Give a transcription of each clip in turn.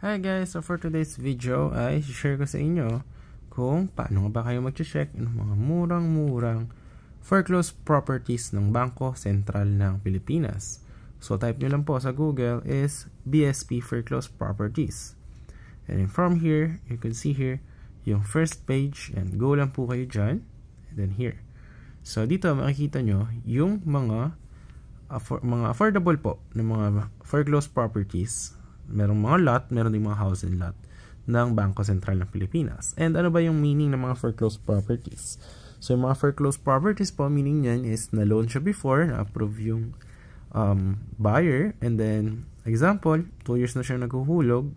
Hi guys! So for today's video ay share ko sa inyo kung paano ba kayo mag-check ng mga murang-murang foreclosed properties ng Bangko Sentral ng Pilipinas. So type nyo lang po sa Google is BSP foreclosed properties. And from here, you can see here yung first page and go lang po kayo dyan and then here. So dito makikita nyo yung mga, afford mga affordable po ng mga foreclosed properties merong mga lot, meron din mga housing lot ng Bangko Sentral ng Pilipinas. And ano ba yung meaning ng mga foreclosed properties? So, yung mga foreclosed properties po, meaning niyan is na-loan siya before, na-approve yung um, buyer, and then, example, 2 years na siya naghuhulog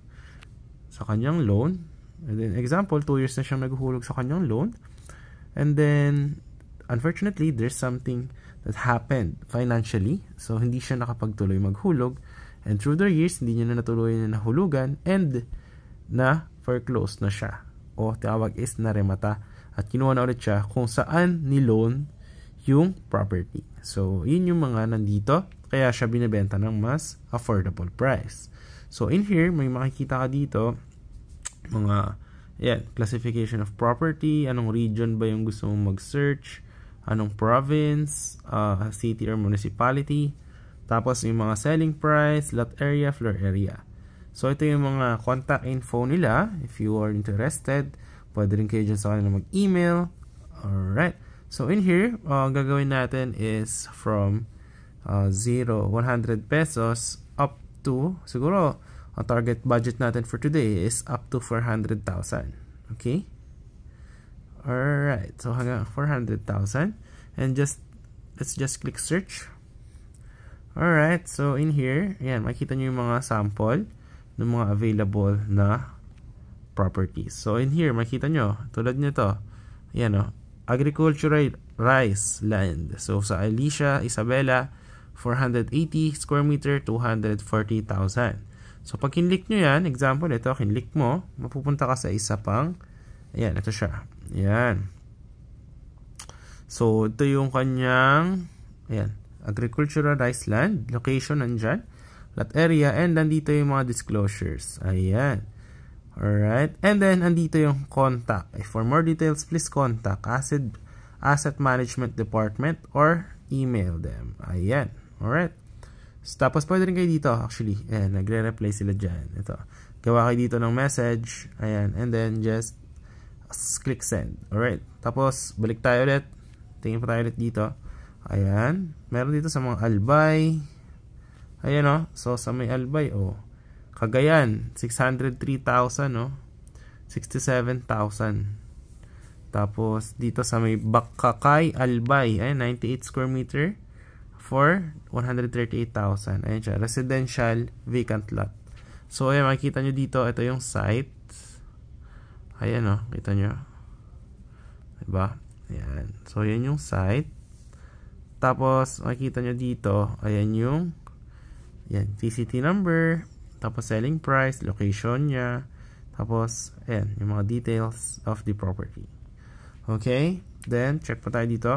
sa kanyang loan. And then, example, 2 years na siya naghuhulog sa kanyang loan. And then, unfortunately, there's something that happened financially. So, hindi siya nakapagtuloy maghulog. And through the years, hindi niya na natuloy na nahulugan and na foreclosed na siya. O tawag is naremata. At kinuha na ulit siya kung saan niloan yung property. So, yun yung mga nandito. Kaya siya binibenta ng mas affordable price. So, in here, may makikita ka dito mga yan, classification of property, anong region ba yung gusto mong mag-search, anong province, uh, city or municipality, tapos yung mga selling price, lot area, floor area. So ito yung mga contact info nila. If you are interested, pwede rin kayo dyan sa kanila mag-email. Alright. So in here, uh, ang gagawin natin is from uh, 0, 100 pesos up to, siguro, ang target budget natin for today is up to 400,000. Okay? Alright. So hanggang 400,000. And just, let's just click search. Alright, so in here, ayan, makita nyo yung mga sample ng mga available na properties. So in here, makita nyo, tulad nito, to, ayan o, oh, agricultural rice land. So sa Alicia, Isabela, 480 square meter, 240,000. So pag kinlik nyo yan, example ito, kinlik mo, mapupunta ka sa isa pang, ayan, ito siya. Ayan. So ito yung kanyang, ayan, agricultural rice land, location nandyan, lot area, and nandito yung mga disclosures. Ayan. Alright. And then, andito yung contact. For more details, please contact Asset, Asset Management Department or email them. Ayan. Alright. So, tapos, pwede rin kayo dito, actually. Ayan, nagre-reply sila dyan. Ito. Gawa kayo dito ng message. Ayan. And then, just click send. Alright. Tapos, balik tayo ulit. Tingin pa tayo ulit dito. Ayan. Meron dito sa mga albay. Ayan o. Oh. So, sa may albay o. Kagayan. 603,000 o. 67,000. Tapos, dito sa may Bakakay, Albay. Ayan, 98 square meter for 138,000. Ayan siya. Residential vacant lot. So, ayan, makikita nyo dito. Ito yung site. Ayan o. Oh, kita nyo. Diba? Ayan. So, yan yung site. Tapos, makikita nyo dito, ayan yung yan, TCT number, tapos selling price, location niya, tapos, ayan, yung mga details of the property. Okay? Then, check pa tayo dito.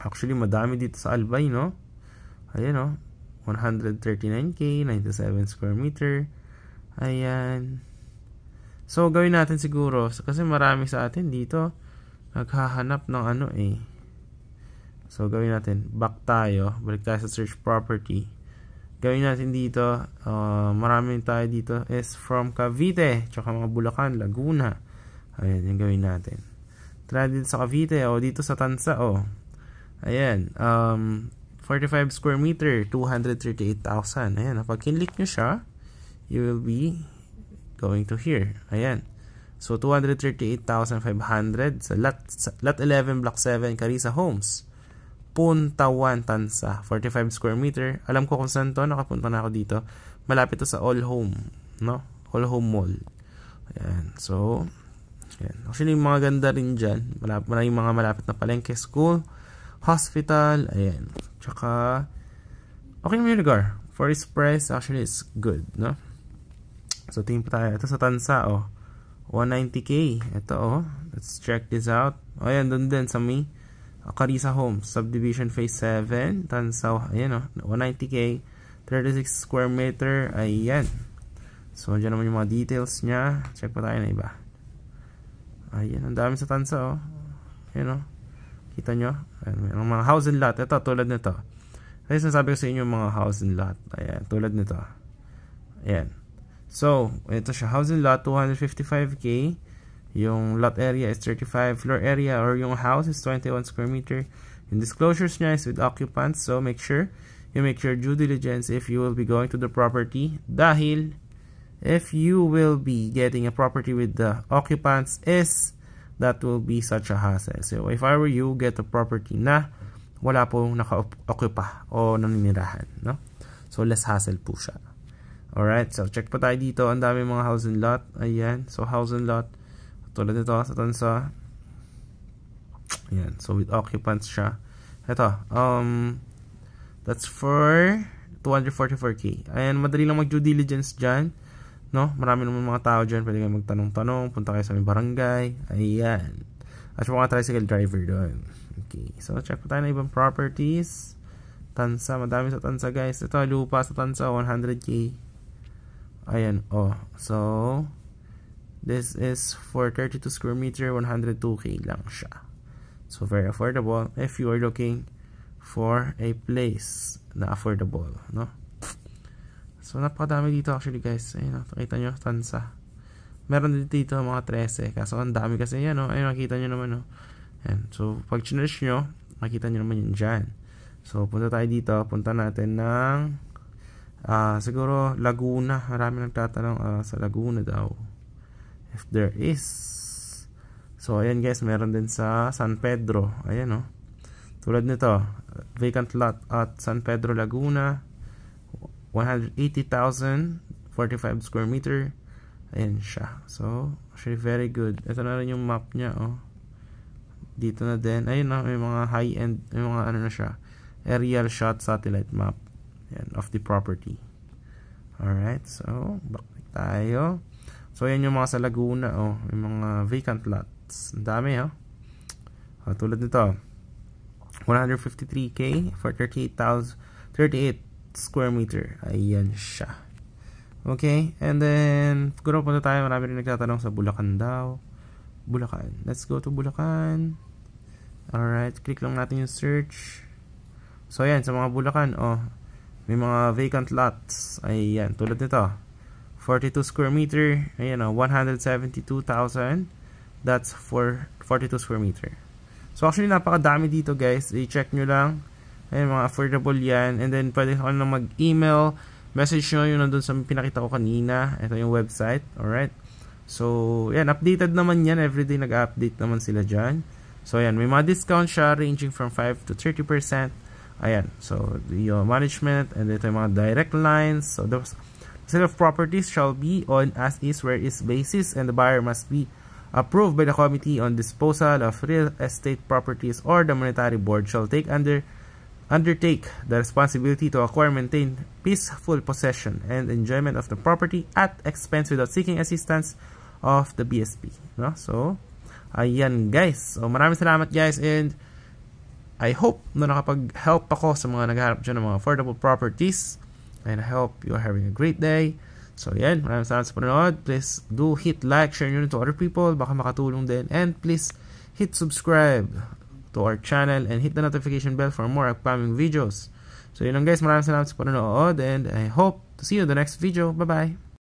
Actually, madami dito sa Albay, no? Ayan, oh. 139K, 97 square meter. Ayan. So, gawin natin siguro, kasi marami sa atin dito, naghahanap ng ano eh, So, gawin natin. Back tayo. Balik tayo sa search property. Gawin natin dito. Uh, maraming tayo dito is from Cavite. Tsaka mga Bulacan, Laguna. Ayan, yung gawin natin. Try dito sa Cavite. O, oh, dito sa Tansa. O. Oh. Ayan. Um, 45 square meter. 238,000. Ayan. Kapag kinlik nyo siya, you will be going to here. Ayan. So, 238,500 sa lot, lot 11, block 7, Carissa Homes. Puntawan Tansa, 45 square meter. Alam ko kung saan to, nakapunta na ako dito. Malapit to sa All Home, no? All Home Mall. Ayan, so, ayan. Actually, yung mga ganda rin dyan. Malapit, maraming mga malapit na palengke, school, hospital, ayan. Tsaka, okay naman yung lugar. Forest price, actually, it's good, no? So, tingin pa tayo. Ito sa Tansa, oh. 190k. Ito, oh. Let's check this out. O, ayan, dun din sa me. Carissa Homes, Subdivision Phase 7, Tansaw, ayan o, 190k, 36 square meter, ayan. So, dyan naman yung mga details niya. Check pa tayo na iba. Ayan, ang dami sa Tansaw, o. Oh. Ayan o, oh. kita nyo. Ayan, yung mga house and lot, ito, tulad nito. Kasi sinasabi ko sa inyo mga house and lot. Ayan, tulad nito. Ayan. So, ito siya, house and lot, 255k. Yung lot area is 35 floor area or yung house is 21 square meter. Yung disclosures niya is with occupants. So, make sure you make your due diligence if you will be going to the property. Dahil, if you will be getting a property with the occupants is that will be such a hassle. So, if I were you, get a property na wala pong naka-occupa o naninirahan. No? So, less hassle po siya. Alright, so check pa tayo dito. Ang dami mga house and lot. Ayan, so house and lot. Tulad ito sa tansa. Ayan. So, with occupants siya. Ito. Um, that's for 244k. Ayan, madali lang mag due diligence diyan No? Marami naman mga tao diyan Pwede kayo magtanong-tanong. Punta kayo sa may barangay. Ayan. At mga tricycle driver doon. Okay. So, check po tayo ng ibang properties. Tansa. Madami sa Tansa, guys. Ito, lupa sa Tansa. 100k. Ayan. Oh. So, This is for 32 square meter, 102k lang siya. So very affordable if you are looking for a place na affordable, no? So napakadami dito actually guys. Ayun, nakita nyo, tansa. Meron dito dito mga 13. Kaso ang dami kasi yan, no? Ayun, makita nyo naman, no? Ayan. So pag chinerch nyo, makita nyo naman yun dyan. So punta tayo dito, punta natin ng uh, siguro Laguna. Marami nagtatanong uh, sa Laguna daw if there is so ayan guys meron din sa San Pedro ayan oh. tulad nito vacant lot at San Pedro Laguna 180,045 square meter ayan siya so actually very good ito na rin yung map niya oh dito na din ayun na oh, may mga high end may mga ano na siya aerial shot satellite map ayan, of the property alright so back tayo So, yan yung mga sa Laguna, oh. Yung mga vacant lots. Ang dami, oh. oh tulad nito, 153k for 38,000 square meter. Ayan siya. Okay, and then, siguro punta tayo. Marami rin nagtatanong sa Bulacan daw. Bulacan. Let's go to Bulacan. Alright, click lang natin yung search. So, ayan, sa mga Bulacan, oh, may mga vacant lots. Ayan, tulad nito. 42 square meter, ayan o, 172,000. That's for 42 square meter. So actually, napakadami dito guys. I-check nyo lang. Ayan, mga affordable yan. And then, pwede ka lang mag-email. Message nyo yung nandun sa pinakita ko kanina. Ito yung website. Alright. So, yan. Updated naman yan. Everyday nag-update naman sila dyan. So, ayan. May mga discount siya ranging from 5 to 30%. Ayan. So, yung management. And ito yung mga direct lines. So, those Sale of properties shall be on as-is where-is basis and the buyer must be approved by the Committee on Disposal of Real Estate Properties or the Monetary Board shall take under undertake the responsibility to acquire, maintain peaceful possession and enjoyment of the property at expense without seeking assistance of the BSP. No? So, ayan guys. So, maraming salamat guys and I hope na nakapag-help ako sa mga naghahanap dyan ng mga affordable properties. And I hope you are having a great day. So yan, maraming salamat sa panonood. Please do hit like, share nyo to other people. Baka makatulong din. And please hit subscribe to our channel and hit the notification bell for more upcoming videos. So yun lang guys, maraming salamat sa panonood and I hope to see you in the next video. Bye-bye!